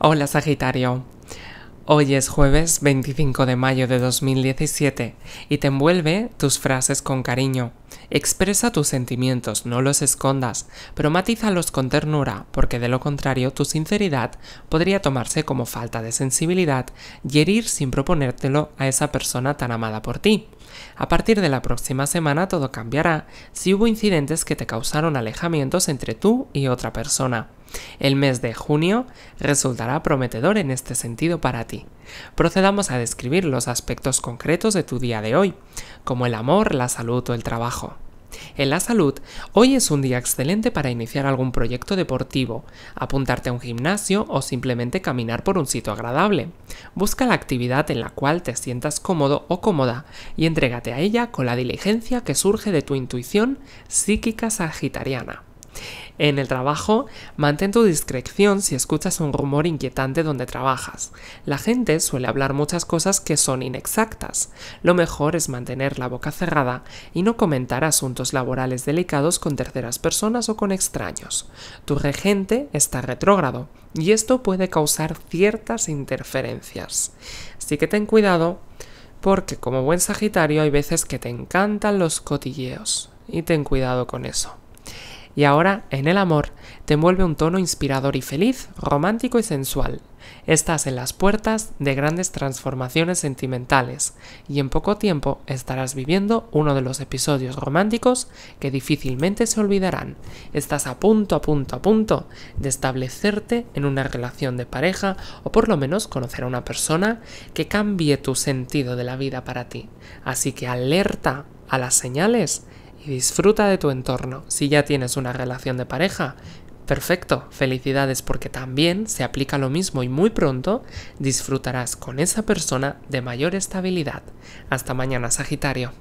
Hola Sagitario. Hoy es jueves 25 de mayo de 2017 y te envuelve tus frases con cariño. Expresa tus sentimientos, no los escondas, pero matízalos con ternura, porque de lo contrario tu sinceridad podría tomarse como falta de sensibilidad y herir sin proponértelo a esa persona tan amada por ti. A partir de la próxima semana todo cambiará si hubo incidentes que te causaron alejamientos entre tú y otra persona. El mes de junio resultará prometedor en este sentido para ti. Procedamos a describir los aspectos concretos de tu día de hoy, como el amor, la salud o el trabajo. En la salud, hoy es un día excelente para iniciar algún proyecto deportivo, apuntarte a un gimnasio o simplemente caminar por un sitio agradable. Busca la actividad en la cual te sientas cómodo o cómoda y entrégate a ella con la diligencia que surge de tu intuición psíquica sagitariana. En el trabajo, mantén tu discreción si escuchas un rumor inquietante donde trabajas. La gente suele hablar muchas cosas que son inexactas. Lo mejor es mantener la boca cerrada y no comentar asuntos laborales delicados con terceras personas o con extraños. Tu regente está retrógrado y esto puede causar ciertas interferencias. Así que ten cuidado porque como buen Sagitario hay veces que te encantan los cotilleos y ten cuidado con eso y ahora, en el amor, te envuelve un tono inspirador y feliz, romántico y sensual. Estás en las puertas de grandes transformaciones sentimentales, y en poco tiempo estarás viviendo uno de los episodios románticos que difícilmente se olvidarán. Estás a punto, a punto, a punto de establecerte en una relación de pareja o por lo menos conocer a una persona que cambie tu sentido de la vida para ti. Así que alerta a las señales y disfruta de tu entorno. Si ya tienes una relación de pareja, perfecto, felicidades porque también se aplica lo mismo y muy pronto disfrutarás con esa persona de mayor estabilidad. Hasta mañana, Sagitario.